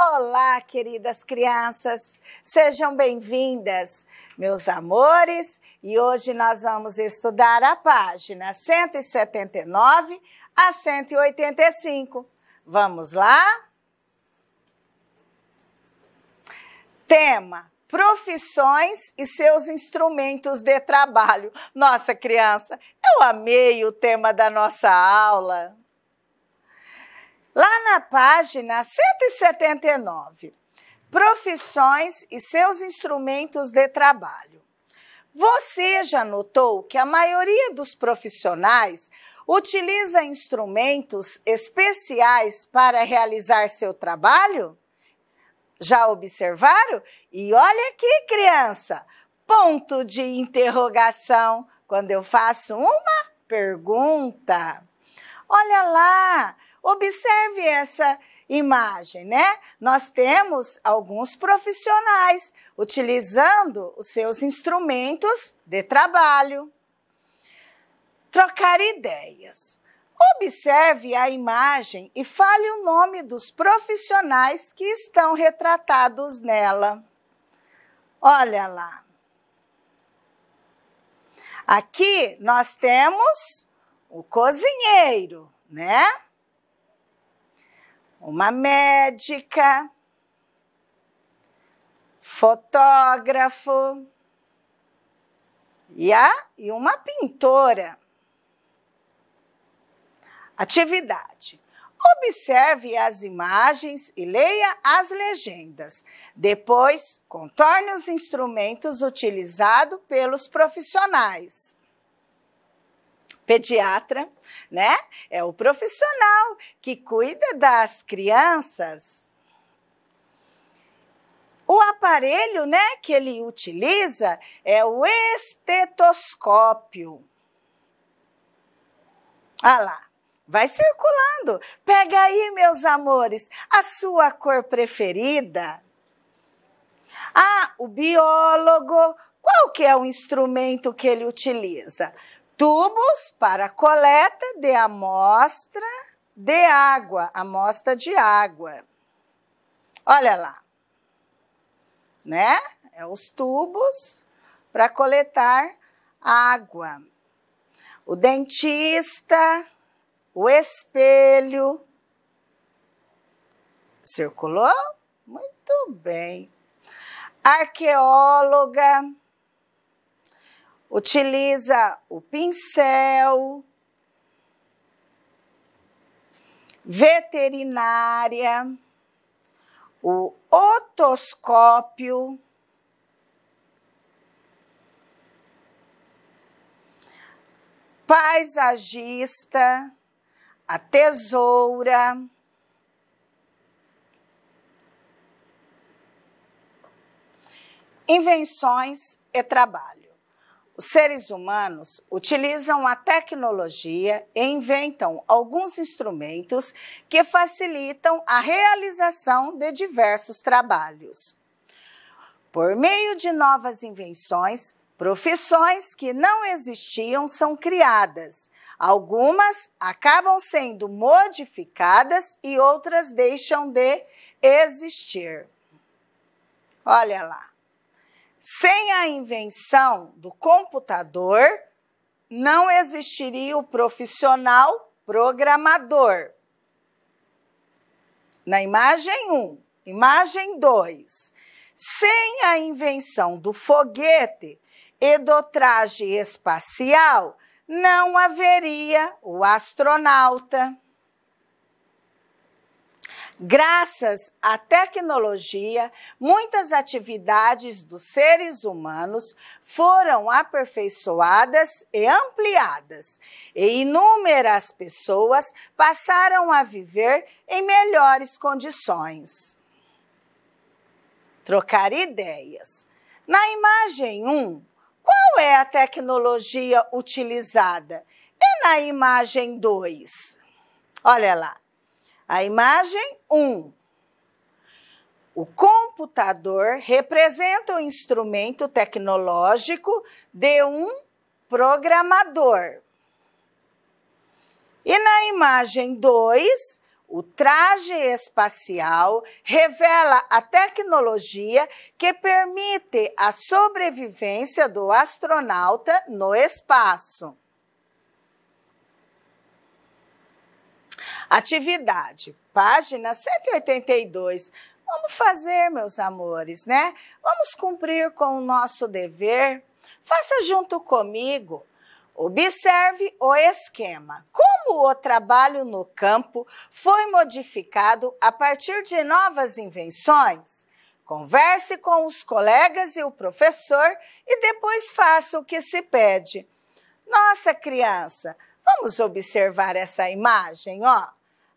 Olá, queridas crianças, sejam bem-vindas, meus amores, e hoje nós vamos estudar a página 179 a 185. Vamos lá? Tema: profissões e seus instrumentos de trabalho. Nossa, criança, eu amei o tema da nossa aula. Lá na página 179, profissões e seus instrumentos de trabalho. Você já notou que a maioria dos profissionais utiliza instrumentos especiais para realizar seu trabalho? Já observaram? E olha aqui, criança, ponto de interrogação quando eu faço uma pergunta. Olha lá, Observe essa imagem, né? Nós temos alguns profissionais utilizando os seus instrumentos de trabalho. Trocar ideias. Observe a imagem e fale o nome dos profissionais que estão retratados nela. Olha lá. Aqui nós temos o cozinheiro, né? uma médica, fotógrafo e, a, e uma pintora. Atividade. Observe as imagens e leia as legendas. Depois, contorne os instrumentos utilizados pelos profissionais pediatra, né? É o profissional que cuida das crianças. O aparelho, né, que ele utiliza é o estetoscópio. Ah lá, vai circulando. Pega aí, meus amores, a sua cor preferida. Ah, o biólogo, qual que é o instrumento que ele utiliza? tubos para coleta de amostra de água, amostra de água. Olha lá, né? É os tubos para coletar água. O dentista, o espelho. Circulou? Muito bem. Arqueóloga utiliza o pincel, veterinária, o otoscópio, paisagista, a tesoura, invenções e trabalho. Os seres humanos utilizam a tecnologia e inventam alguns instrumentos que facilitam a realização de diversos trabalhos. Por meio de novas invenções, profissões que não existiam são criadas. Algumas acabam sendo modificadas e outras deixam de existir. Olha lá. Sem a invenção do computador, não existiria o profissional programador. Na imagem 1, um, imagem 2. Sem a invenção do foguete e do traje espacial, não haveria o astronauta. Graças à tecnologia, muitas atividades dos seres humanos foram aperfeiçoadas e ampliadas, e inúmeras pessoas passaram a viver em melhores condições. Trocar ideias. Na imagem 1, qual é a tecnologia utilizada? E na imagem 2? Olha lá. A imagem 1. Um. O computador representa o instrumento tecnológico de um programador. E na imagem 2, o traje espacial revela a tecnologia que permite a sobrevivência do astronauta no espaço. Atividade, página 182. Vamos fazer, meus amores, né? Vamos cumprir com o nosso dever. Faça junto comigo. Observe o esquema. Como o trabalho no campo foi modificado a partir de novas invenções? Converse com os colegas e o professor e depois faça o que se pede. Nossa criança, vamos observar essa imagem, ó.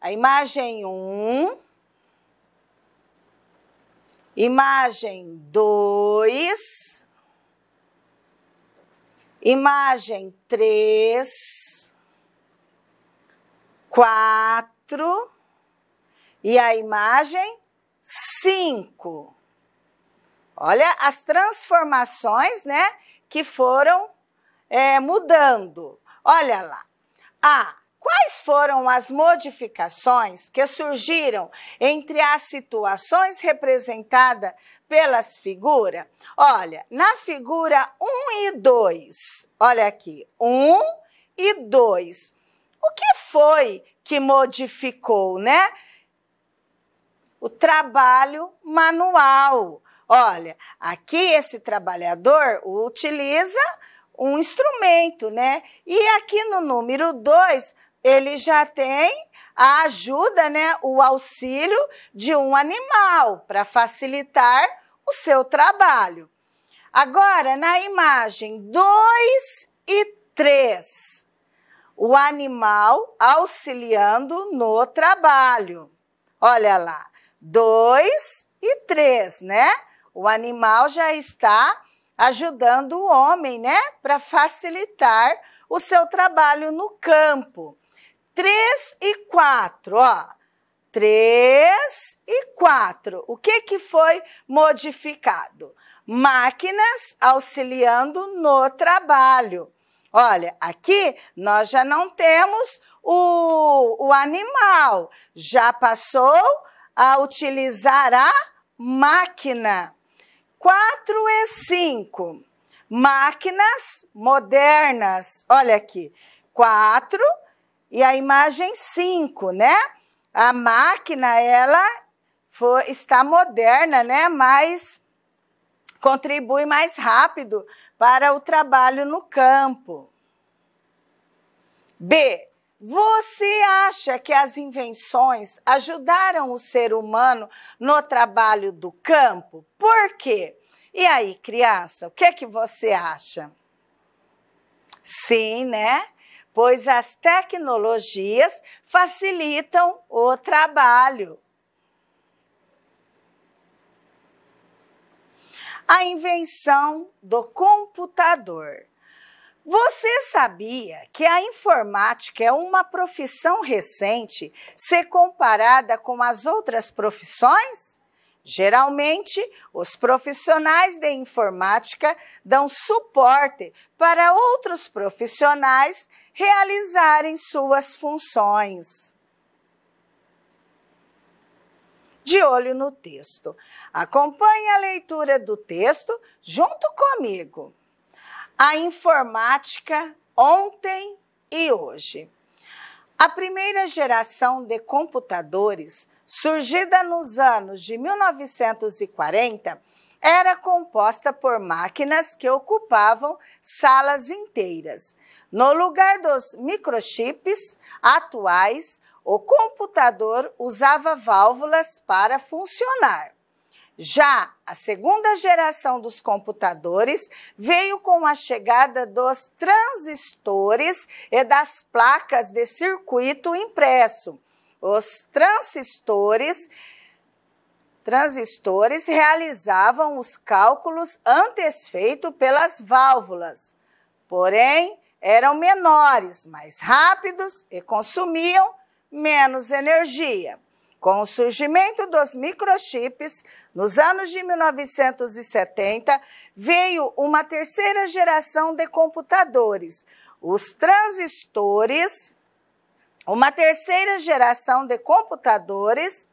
A imagem 1. Imagem 2. Imagem 3. 4. E a imagem 5. Olha as transformações, né, que foram é, mudando. Olha lá. A Quais foram as modificações que surgiram entre as situações representadas pelas figuras? Olha, na figura 1 e 2, olha aqui, 1 e 2. O que foi que modificou, né? O trabalho manual. Olha, aqui esse trabalhador utiliza um instrumento, né? E aqui no número 2, ele já tem a ajuda, né, o auxílio de um animal para facilitar o seu trabalho. Agora, na imagem 2 e 3, o animal auxiliando no trabalho. Olha lá, 2 e 3, né? O animal já está ajudando o homem, né, para facilitar o seu trabalho no campo. 3 e 4, ó. 3 e 4. O que, que foi modificado? Máquinas auxiliando no trabalho. Olha, aqui nós já não temos o, o animal, já passou a utilizar a máquina. 4 e 5. Máquinas modernas. Olha aqui. 4 e a imagem 5, né? A máquina, ela está moderna, né? Mas contribui mais rápido para o trabalho no campo. B. Você acha que as invenções ajudaram o ser humano no trabalho do campo? Por quê? E aí, criança, o que é que você acha? Sim, né? pois as tecnologias facilitam o trabalho. A invenção do computador. Você sabia que a informática é uma profissão recente se comparada com as outras profissões? Geralmente, os profissionais de informática dão suporte para outros profissionais realizarem suas funções. De olho no texto. Acompanhe a leitura do texto junto comigo. A informática ontem e hoje. A primeira geração de computadores, surgida nos anos de 1940, era composta por máquinas que ocupavam salas inteiras no lugar dos microchips atuais, o computador usava válvulas para funcionar. Já a segunda geração dos computadores veio com a chegada dos transistores e das placas de circuito impresso. Os transistores transistores realizavam os cálculos antes feitos pelas válvulas. Porém, eram menores, mais rápidos e consumiam menos energia. Com o surgimento dos microchips, nos anos de 1970, veio uma terceira geração de computadores, os transistores, uma terceira geração de computadores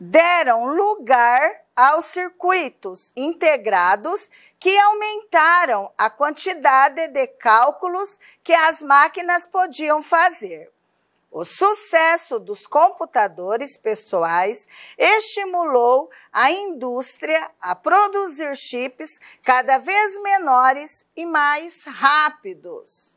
deram lugar aos circuitos integrados que aumentaram a quantidade de cálculos que as máquinas podiam fazer. O sucesso dos computadores pessoais estimulou a indústria a produzir chips cada vez menores e mais rápidos.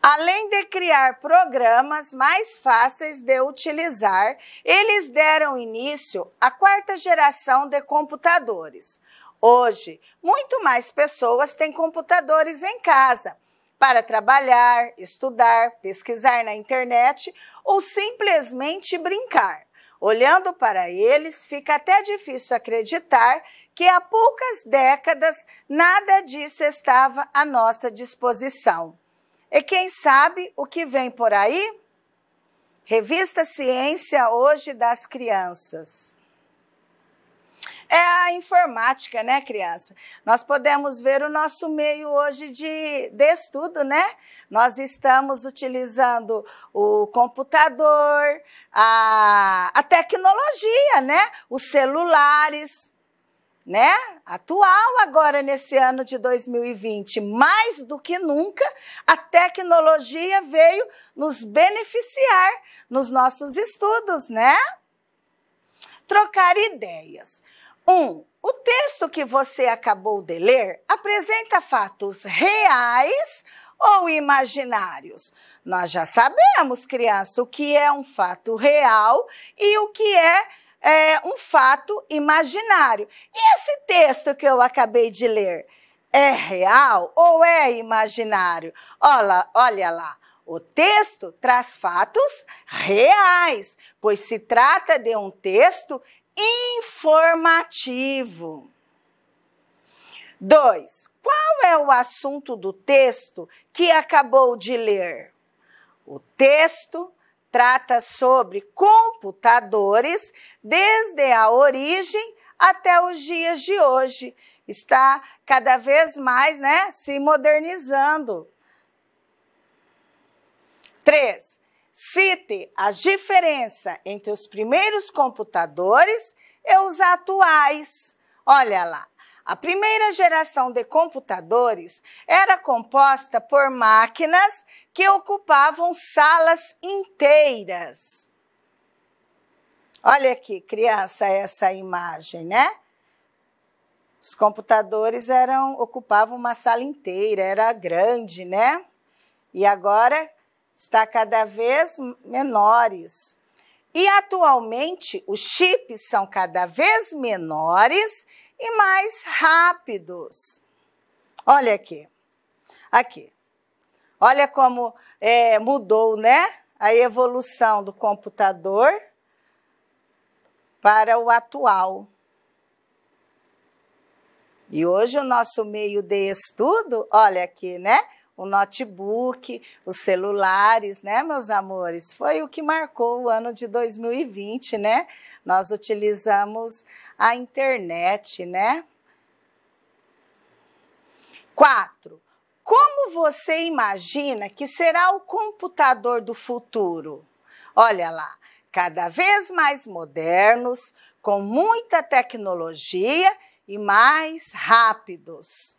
Além de criar programas mais fáceis de utilizar, eles deram início à quarta geração de computadores. Hoje, muito mais pessoas têm computadores em casa para trabalhar, estudar, pesquisar na internet ou simplesmente brincar. Olhando para eles, fica até difícil acreditar que há poucas décadas nada disso estava à nossa disposição. E quem sabe o que vem por aí? Revista Ciência Hoje das Crianças. É a informática, né, criança? Nós podemos ver o nosso meio hoje de, de estudo, né? Nós estamos utilizando o computador, a, a tecnologia, né? Os celulares né, atual agora nesse ano de 2020, mais do que nunca, a tecnologia veio nos beneficiar nos nossos estudos, né? Trocar ideias. Um, o texto que você acabou de ler apresenta fatos reais ou imaginários. Nós já sabemos, criança, o que é um fato real e o que é é, um fato imaginário. E esse texto que eu acabei de ler é real ou é imaginário? Olha, olha lá. O texto traz fatos reais, pois se trata de um texto informativo. 2. Qual é o assunto do texto que acabou de ler? O texto trata sobre computadores desde a origem até os dias de hoje. Está cada vez mais né, se modernizando. 3. Cite as diferenças entre os primeiros computadores e os atuais. Olha lá, a primeira geração de computadores era composta por máquinas que ocupavam salas inteiras. Olha aqui, criança, essa imagem, né? Os computadores eram ocupavam uma sala inteira, era grande, né? E agora está cada vez menores. E atualmente os chips são cada vez menores e mais rápidos. Olha aqui, aqui. Olha como é, mudou, né? A evolução do computador para o atual. E hoje o nosso meio de estudo, olha aqui, né? O notebook, os celulares, né, meus amores? Foi o que marcou o ano de 2020, né? Nós utilizamos a internet, né? Quatro. Como você imagina que será o computador do futuro? Olha lá, cada vez mais modernos, com muita tecnologia e mais rápidos.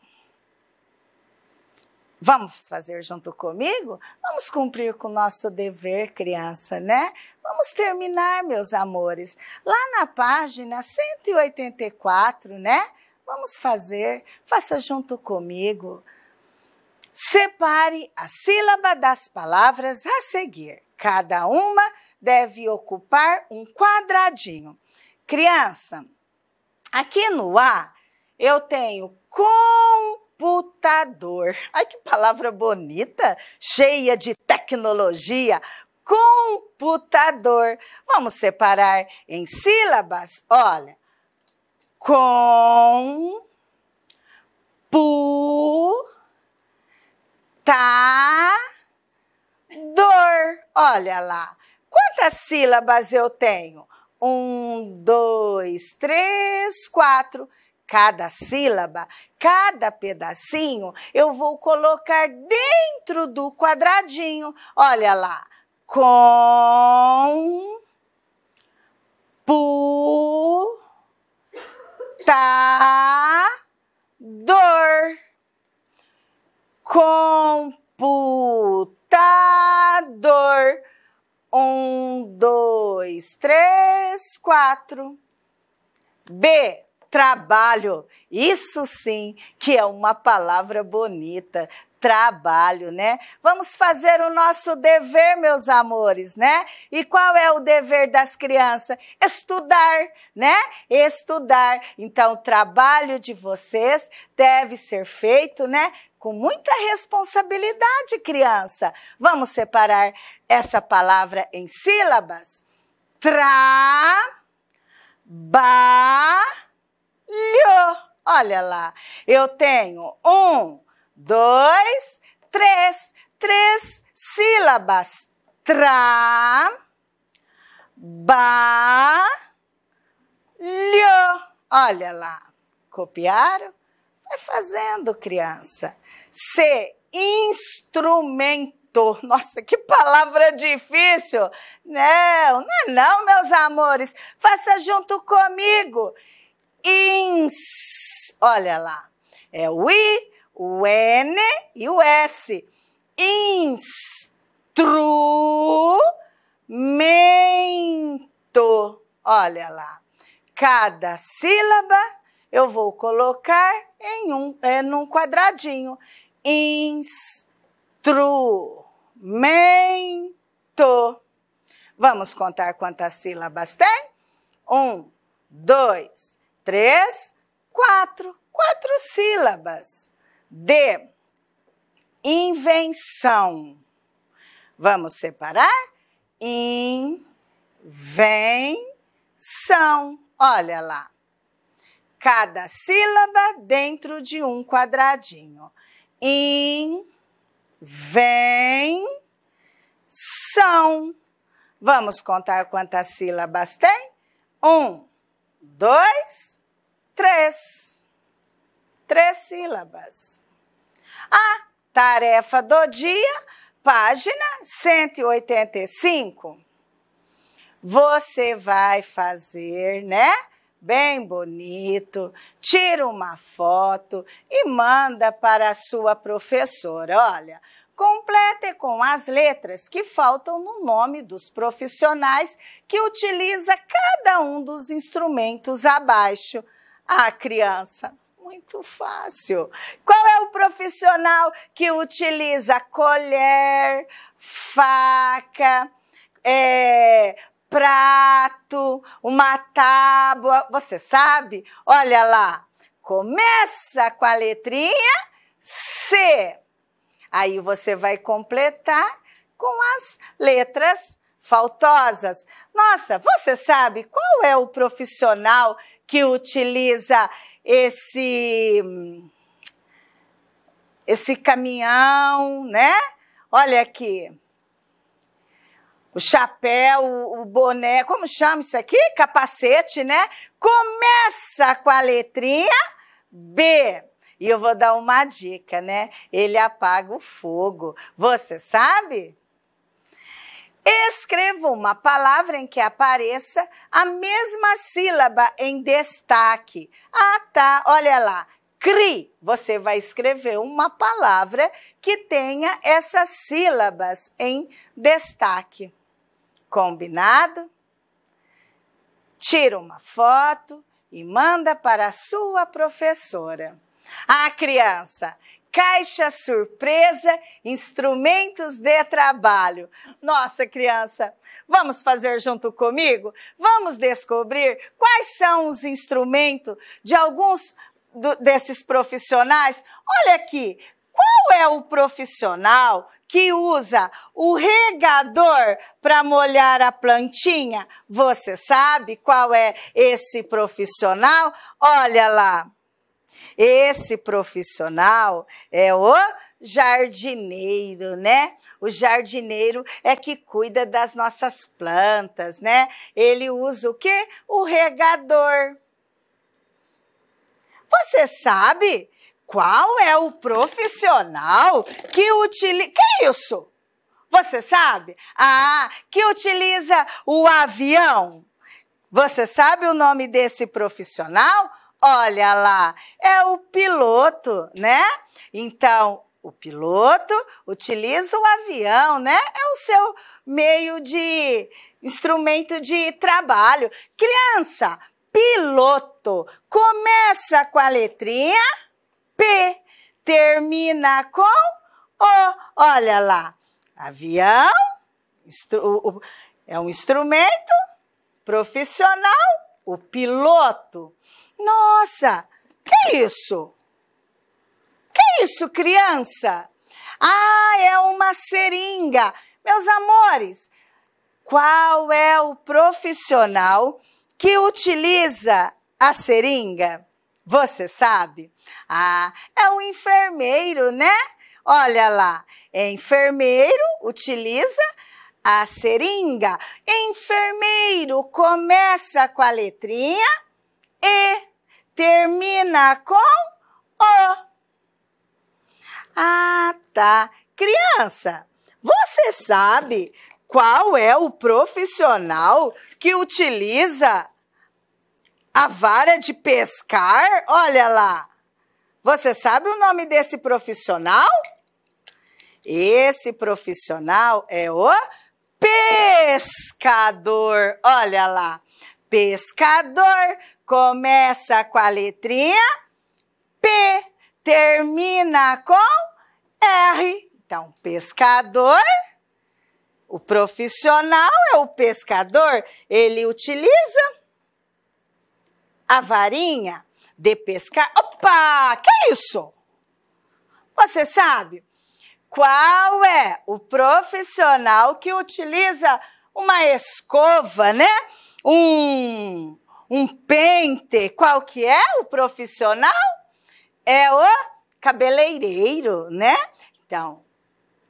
Vamos fazer junto comigo? Vamos cumprir com o nosso dever, criança, né? Vamos terminar, meus amores. Lá na página 184, né? Vamos fazer, faça junto comigo. Separe a sílaba das palavras a seguir. Cada uma deve ocupar um quadradinho. Criança, aqui no A eu tenho com computador. Ai que palavra bonita, cheia de tecnologia. Computador. Vamos separar em sílabas? Olha, com pu ta dor. Olha lá. Quantas sílabas eu tenho? Um, dois, três, quatro cada sílaba, cada pedacinho, eu vou colocar dentro do quadradinho. Olha lá. Com pu ta dor. Computador. Um, dois, três, quatro. B. Trabalho, isso sim que é uma palavra bonita. Trabalho, né? Vamos fazer o nosso dever, meus amores, né? E qual é o dever das crianças? Estudar, né? Estudar. Então, o trabalho de vocês deve ser feito, né? com muita responsabilidade, criança. Vamos separar essa palavra em sílabas? Tra ba Olha lá, eu tenho um, dois, três, três sílabas. Tra, ba, lho. Olha lá, copiaram? Vai fazendo, criança. Se instrumento. Nossa, que palavra difícil! Não, não é não, meus amores. Faça junto comigo ins. Olha lá. É o i, o n e o s. Instrumento. Olha lá. Cada sílaba eu vou colocar em um é, num quadradinho. Instrumento. Vamos contar quantas sílabas tem? Um, dois, três, quatro. Quatro sílabas. D. Invenção. Vamos separar? Invenção. Olha lá. Cada sílaba dentro de um quadradinho. Invenção. Vamos contar quantas sílabas tem? Um, dois, Três. Três sílabas. A tarefa do dia, página 185. Você vai fazer, né? Bem bonito, tira uma foto e manda para a sua professora. Olha, complete com as letras que faltam no nome dos profissionais que utiliza cada um dos instrumentos abaixo a criança, muito fácil. Qual é o profissional que utiliza colher, faca, é, prato, uma tábua? Você sabe? Olha lá. Começa com a letrinha C. Aí você vai completar com as letras faltosas. Nossa, você sabe qual é o profissional que utiliza esse esse caminhão, né? Olha aqui. O chapéu, o boné, como chama isso aqui? Capacete, né? Começa com a letrinha B. E eu vou dar uma dica, né? Ele apaga o fogo. Você sabe? Escreva uma palavra em que apareça a mesma sílaba em destaque. Ah, tá, olha lá. CRI, você vai escrever uma palavra que tenha essas sílabas em destaque. Combinado? Tira uma foto e manda para a sua professora. Ah, criança, caixa surpresa, instrumentos de trabalho. Nossa, criança, vamos fazer junto comigo? Vamos descobrir quais são os instrumentos de alguns do, desses profissionais? Olha aqui, qual é o profissional que usa o regador para molhar a plantinha? Você sabe qual é esse profissional? Olha lá. Esse profissional é o jardineiro, né? O jardineiro é que cuida das nossas plantas, né? Ele usa o quê? O regador. Você sabe qual é o profissional que utiliza. Que isso? Você sabe? Ah, que utiliza o avião. Você sabe o nome desse profissional? Olha lá, é o piloto, né? Então, o piloto utiliza o avião, né? É o seu meio de instrumento de trabalho. Criança, piloto começa com a letrinha P, termina com O. Olha lá, avião é um instrumento profissional, o piloto. Nossa, que isso? Que isso, criança? Ah, é uma seringa. Meus amores, qual é o profissional que utiliza a seringa? Você sabe? Ah, é o enfermeiro, né? Olha lá, é enfermeiro, utiliza a seringa. Enfermeiro começa com a letrinha E termina com O. Ah, tá. Criança, você sabe qual é o profissional que utiliza a vara de pescar? Olha lá. Você sabe o nome desse profissional? Esse profissional é o pescador. Olha lá. Pescador começa com a letrinha P, termina com R. Então, pescador, o profissional é o pescador, ele utiliza a varinha de pescar. Opa, que é isso? Você sabe qual é o profissional que utiliza uma escova, né? um, um pente, qual que é o profissional? É o cabeleireiro, né? Então,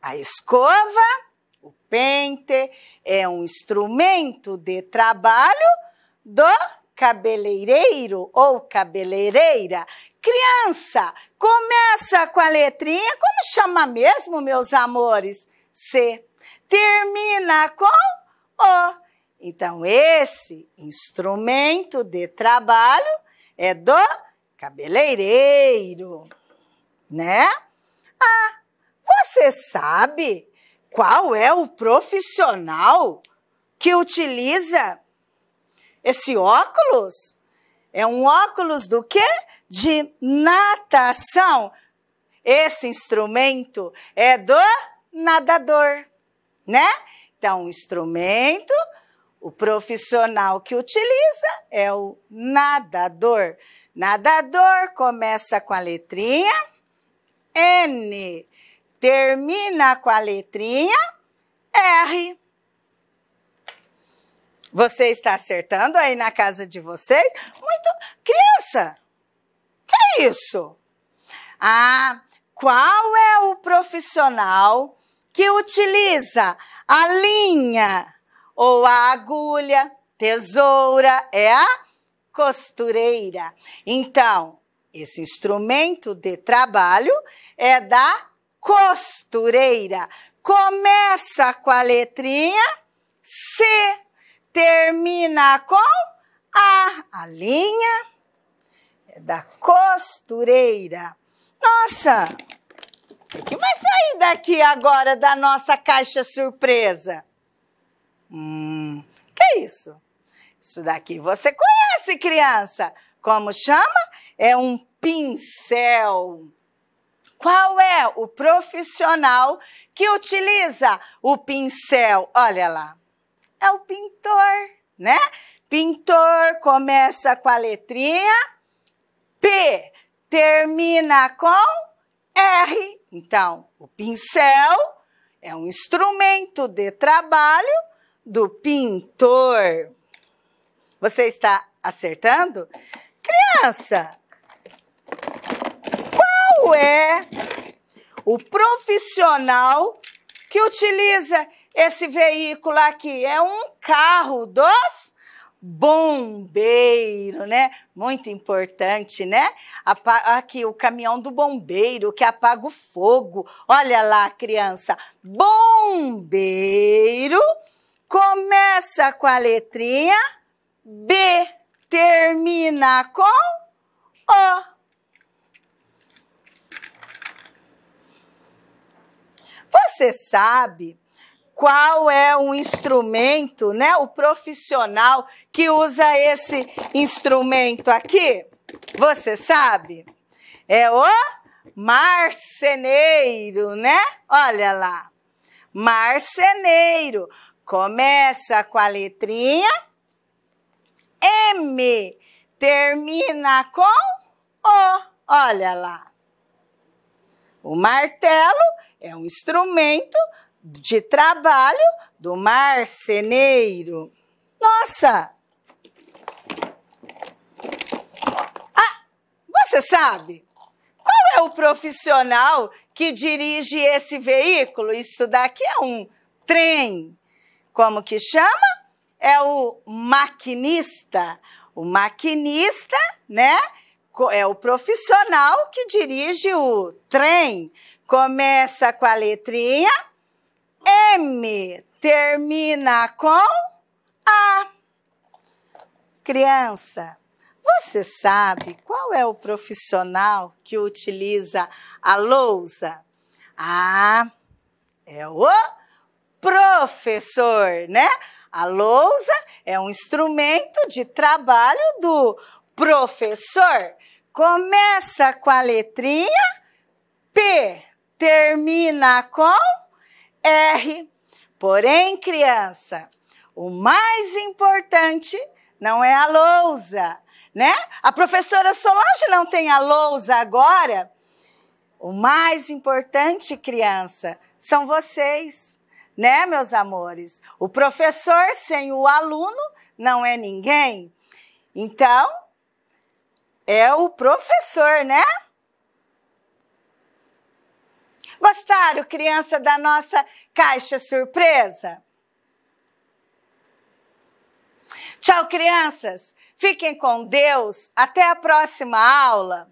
a escova, o pente, é um instrumento de trabalho do cabeleireiro ou cabeleireira. Criança, começa com a letrinha, como chama mesmo, meus amores? C. Termina com O. Então, esse instrumento de trabalho é do cabeleireiro, né? Ah, você sabe qual é o profissional que utiliza esse óculos? É um óculos do quê? De natação. Esse instrumento é do nadador, né? Então, um instrumento o profissional que utiliza é o nadador. Nadador começa com a letrinha N, termina com a letrinha R. Você está acertando aí na casa de vocês? Muito. Criança, que é isso? Ah, qual é o profissional que utiliza a linha ou a agulha, tesoura é a costureira. Então, esse instrumento de trabalho é da costureira. Começa com a letrinha C, termina com A. A linha é da costureira. Nossa, o que vai sair daqui agora da nossa caixa surpresa? Hum, que isso? Isso daqui você conhece, criança. Como chama? É um pincel. Qual é o profissional que utiliza o pincel? Olha lá. É o pintor, né? Pintor começa com a letrinha P, termina com R. Então, o pincel é um instrumento de trabalho do pintor. Você está acertando? Criança, qual é o profissional que utiliza esse veículo aqui? É um carro dos bombeiro, né? Muito importante, né? Aqui o caminhão do bombeiro que apaga o fogo. Olha lá, criança. Bombeiro começa com a letrinha B, termina com O. Você sabe qual é o instrumento, né? O profissional que usa esse instrumento aqui? Você sabe? É o marceneiro, né? Olha lá. Marceneiro. Começa com a letrinha M, termina com O. Olha lá. O martelo é um instrumento de trabalho do marceneiro. Nossa! Ah, você sabe qual é o profissional que dirige esse veículo? Isso daqui é um trem como que chama? É o maquinista. O maquinista, né? É o profissional que dirige o trem. Começa com a letrinha M, termina com A. Criança, você sabe qual é o profissional que utiliza a lousa? Ah, é o professor, né? A lousa é um instrumento de trabalho do professor. Começa com a letrinha P, termina com R. Porém, criança, o mais importante não é a lousa, né? A professora Solange não tem a lousa agora. O mais importante, criança, são vocês né, meus amores? O professor sem o aluno não é ninguém. Então, é o professor, né? Gostaram, criança, da nossa caixa surpresa? Tchau, crianças. Fiquem com Deus. Até a próxima aula.